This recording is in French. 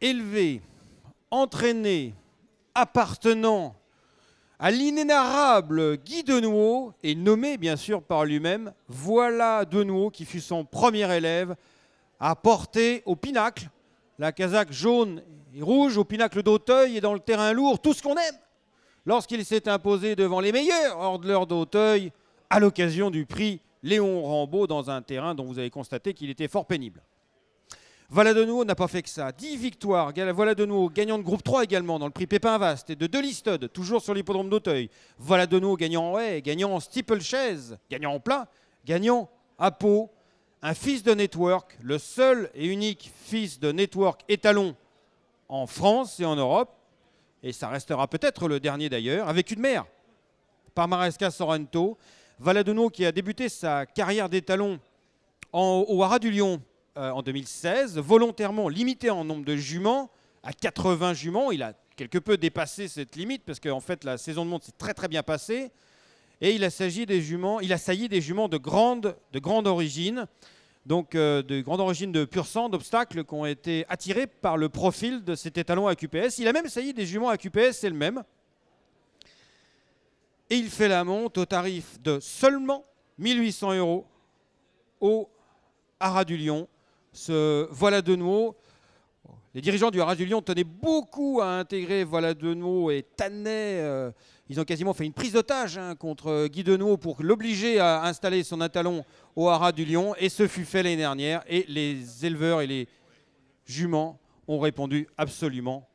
élevé, entraîné, appartenant à l'inénarrable Guy Neuvo et nommé bien sûr par lui-même, voilà nouveau qui fut son premier élève à porter au pinacle la casaque jaune et rouge, au pinacle d'Auteuil et dans le terrain lourd, tout ce qu'on aime, lorsqu'il s'est imposé devant les meilleurs hors d'Auteuil à l'occasion du prix Léon Rambaud dans un terrain dont vous avez constaté qu'il était fort pénible. Voilà n'a pas fait que ça. 10 victoires. Voilà de gagnant de groupe 3 également dans le prix Pépin Vaste et de Delistod, toujours sur l'hippodrome d'Auteuil. Voilà de gagnant en haie, gagnant en steeple chaise, gagnant en plat, gagnant à peau, Un fils de network, le seul et unique fils de network étalon en France et en Europe. Et ça restera peut-être le dernier d'ailleurs, avec une mère, Parmaresca Sorrento. Valadono qui a débuté sa carrière d'étalon au Haras du Lion euh, en 2016, volontairement limité en nombre de juments à 80 juments. Il a quelque peu dépassé cette limite parce qu'en fait la saison de monte s'est très très bien passée. Et il a s'agit des juments, il a sailli des juments de grande, de grande origine, donc euh, de grande origine de pur sang, d'obstacles qui ont été attirés par le profil de cet étalon à QPS. Il a même sailli des juments à QPS, c'est le même. Et il fait la monte au tarif de seulement 1800 euros au Haras du Lion ce Voilà de nouveau. Les dirigeants du Haras du Lion tenaient beaucoup à intégrer Voilà de nouveau et Tannet. Euh, ils ont quasiment fait une prise d'otage hein, contre Guy de Nouveau pour l'obliger à installer son atalon au haras du Lion. Et ce fut fait l'année dernière. Et les éleveurs et les juments ont répondu absolument